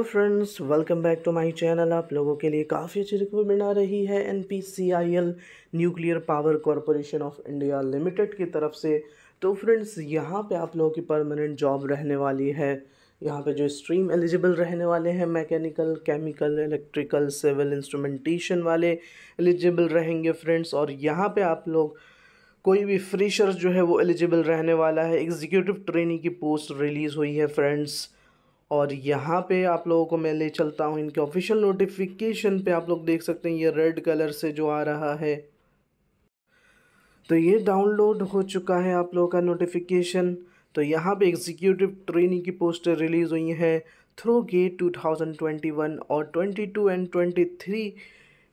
तो friends welcome back to my channel आप लोगों के लिए काफ़ी अच्छी रिक्वायरमेंट आ रही है NPCIL nuclear power corporation of India limited की तरफ से तो फ्रेंड्स यहाँ पे आप लोगों की परमानेंट जॉब रहने वाली है यहाँ पे जो स्ट्रीम एलिजिबल रहने वाले हैं mechanical chemical electrical civil instrumentation वाले एलिजिबल रहेंगे फ्रेंड्स और यहाँ पर आप लोग कोई भी फ्रेशर जो है वो एलिजिबल रहने वाला है एग्जीक्यूटिव ट्रेनिंग की पोस्ट रिलीज़ हुई है फ्रेंड्स और यहाँ पे आप लोगों को मैं ले चलता हूँ इनके ऑफिशियल नोटिफिकेशन पे आप लोग देख सकते हैं ये रेड कलर से जो आ रहा है तो ये डाउनलोड हो चुका है आप लोगों का नोटिफिकेशन तो यहाँ पे एग्जीक्यूटिव ट्रेनिंग की पोस्टर रिलीज़ हुई है थ्रू गेट 2021 और 22 एंड 23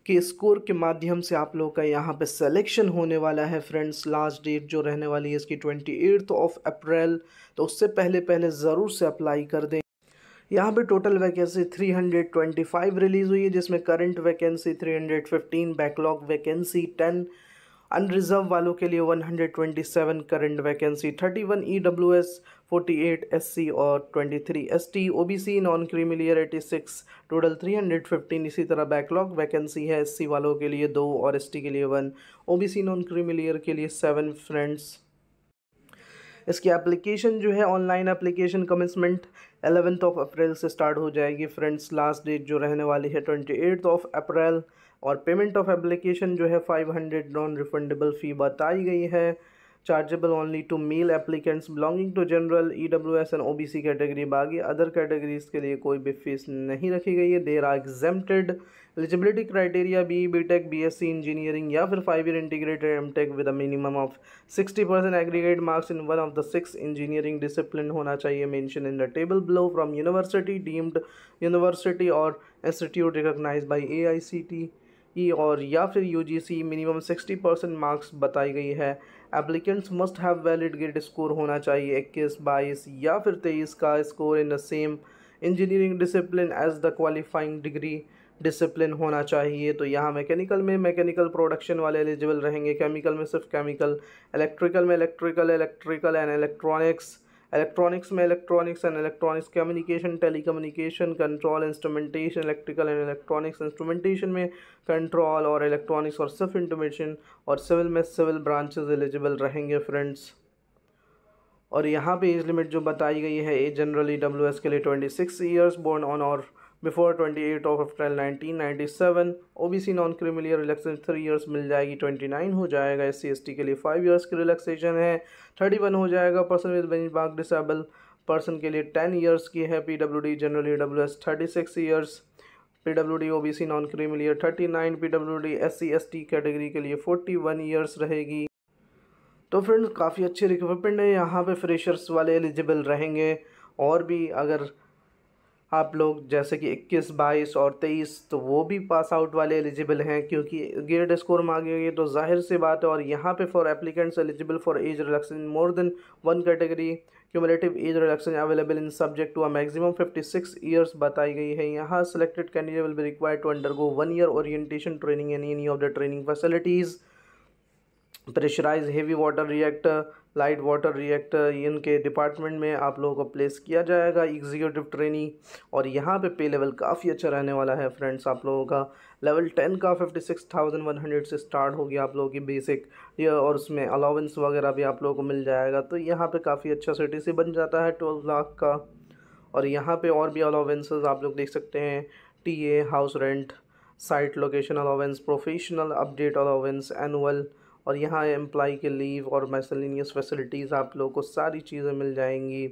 के स्कोर के माध्यम से आप लोगों का यहाँ पे सिलेक्शन होने वाला है फ्रेंड्स लास्ट डेट जो रहने वाली है इसकी ट्वेंटी एट्थ ऑफ अप्रैल तो उससे पहले पहले ज़रूर से अप्लाई कर दें यहाँ पे टोटल वैकेंसी 325 रिलीज़ हुई है जिसमें current vacancy 315 backlog vacancy 10 unreserved वालों के लिए 127 current vacancy 31 EWS S SC और 23 ST OBC non creamy layer 86 total 315 इसी तरह बैकलॉग वैकेंसी है एससी वालों के लिए दो और एसटी के लिए वन ओबीसी नॉन क्रीमिलियर के लिए सेवन फ्रेंड्स इसकी एप्लीकेशन जो है online application commencement eleventh of April से स्टार्ट हो जाएगी फ्रेंड्स लास्ट डेट जो रहने वाली है ट्वेंटी एट्थ ऑफ अप्रैल और पेमेंट ऑफ एप्लीकेशन जो है five hundred non refundable fee बताई गई है chargeable only to male applicants belonging to general EWS and OBC category बाकी other categories के लिए कोई भी फीस नहीं रखी गई है there are exempted eligibility criteria B B tech B S C engineering या फिर five year integrated M tech with a minimum of sixty percent aggregate marks in one of the six engineering discipline होना चाहिए mentioned in the table below from university deemed university और institute recognise by A I C T E और या फिर U G C minimum sixty percent marks बताई गई है applicants must have valid grade score होना चाहिए इक्कीस बाईस या फिर तेईस का score in the same engineering discipline as the qualifying degree discipline होना चाहिए तो यहाँ मैकेनिकल में मैकेनिकल प्रोडक्शन वाले एलिजिबल रहेंगे केमिकल में सिर्फ केमिकल इलेक्ट्रिकल में electrical electrical and electronics electronics में electronics and electronics communication telecommunication control instrumentation electrical and electronics instrumentation में कंट्रोल और इलेक्ट्रॉनिक्स और सिर्फ इंटोमेशन और सिविल में सिविल ब्रांचेज एलिजिबल रहेंगे फ्रेंड्स और यहाँ पे एज लिमिट जो बताई गई है एज जनरली डब्ल्यू एस के लिए twenty six years born on और before twenty eight of April nineteen seven O B C non creamy layer relaxation three years मिल जाएगी ट्वेंटी नाइन हो जाएगा एस सी एस टी के लिए फाइव ईयर्स की रिलेक्सेशन है थर्टी वन हो जाएगा person with bench mark disable person के लिए टेन ईयर्स की है P W D general E W S thirty six years P W D O B C non creamy layer thirty nine P W D S C S T category के लिए forty one years रहेगी तो friends काफ़ी अच्छे recruitment है यहाँ पे freshers वाले एलिजिबल रहेंगे और भी अगर आप लोग जैसे कि 21, 22 और 23 तो वो भी पास आउट वाले एलिजिबल हैं क्योंकि ग्रेड स्कोर मांगे हुए तो जाहिर सी बात है और यहाँ पे for applicants eligible for age relaxation more than one category cumulative age relaxation available in subject to a maximum 56 years बताई गई है यहाँ selected candidate will be required to undergo one year orientation training in any of the training facilities pressurise heavy water reactor light water reactor इनके department में आप लोगों को place किया जाएगा एग्जीक्यूटिव ट्रेनिंग और यहाँ पे पे लेवल काफ़ी अच्छा रहने वाला है फ्रेंड्स आप लोगों का लेवल टेन का fifty six thousand one hundred से स्टार्ट होगी आप लोगों की बेसिक ये और उसमें अलाउंस वगैरह भी आप लोगों को मिल जाएगा तो यहाँ पर काफ़ी अच्छा सिटी से बन जाता है ट्वेल्व लाख का और यहाँ पर और भी अलाउंसेज आप लोग देख सकते हैं T house rent site location allowance professional update allowance annual और यहाँ एम्प्लॉ के लीव और मैसेलिनियस फैसिलिटीज़ आप लोगों को सारी चीज़ें मिल जाएंगी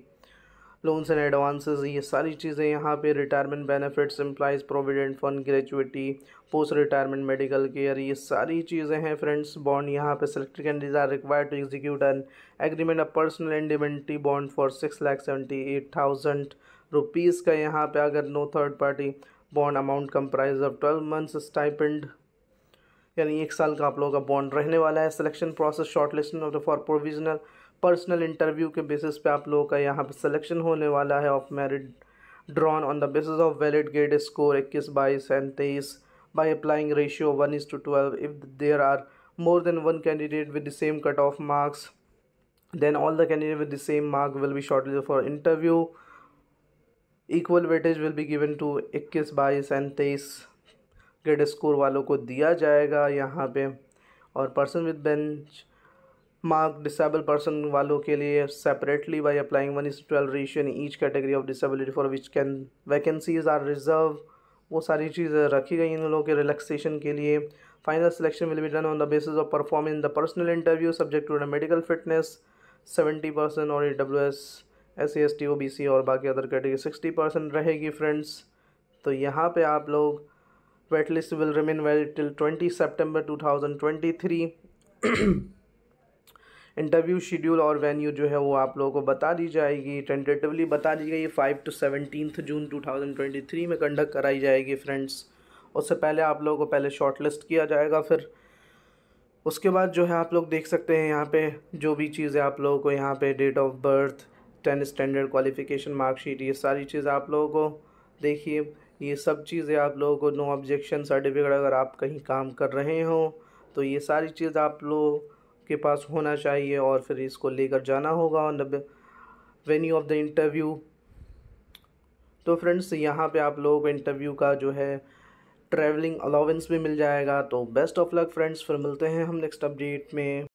लोन्स एंड एडवांसेस ये सारी चीज़ें यहाँ पे retirement benefits employees provident fund gratuity post retirement medical care ये सारी चीज़ें हैं फ्रेंड्स बॉन्ड यहाँ पे selected candidate are required to execute an agreement a personal indemnity bond for six lakh seventy eight thousand rupees का यहाँ पे अगर no third party bond amount comprise of twelve months stipend यानी एक साल का आप लोगों का बॉन्ड रहने वाला है selection process short list of the for provisional personal interview के बेसिस पे आप लोगों का यहाँ पे सिलेक्शन होने वाला है of merit drawn on the basis of valid grade score इक्कीस बाईस एंड तेईस by applying ratio one is to twelve if there are more than one candidate with the same cut off marks then all the candidate with the same mark will be short for interview equal weightage will be given to इक्कीस बाईस and तेईस grade score वालों को दिया जाएगा यहाँ पे और person with bench mark disable person वालों के लिए separately by applying one is twelve ratio in each category of disability for which can vacancies are reserve वो सारी चीज़ें रखी गई इन लोगों के रिलैक्सेशन के लिए final selection will be done on the basis of perform in the personal interview subject to the medical fitness seventy percent और E W S S C S T O B C और बाकी other category sixty percent रहेगी friends तो यहाँ पे आप लोग wet list will remain valid till 20 September 2023 interview schedule और वेन्यू जो है वो आप लोगों को बता दी जाएगी टेंटेटिवली बता दी गई five to seventeen June two thousand twenty three में कंडक्ट कराई जाएगी फ्रेंड्स उससे पहले आप लोगों को पहले शॉर्ट लिस्ट किया जाएगा फिर उसके बाद जो है आप लोग देख सकते हैं यहाँ पे जो भी चीज़ें आप लोगों को यहाँ पे date of birth ten standard qualification marksheet ये सारी चीज़ आप लोगों को देखिए ये सब चीज़ें आप लोगों को नो ऑब्जेक्शन सर्टिफिकेट अगर आप कहीं काम कर रहे हो तो ये सारी चीज़ आप लोग के पास होना चाहिए और फिर इसको लेकर जाना होगा on the venue of the interview तो फ्रेंड्स यहाँ पे आप लोगों को इंटरव्यू का जो है ट्रैवलिंग अलाउंस भी मिल जाएगा तो बेस्ट ऑफ लक फ्रेंड्स फिर मिलते हैं हम नेक्स्ट अपडेट में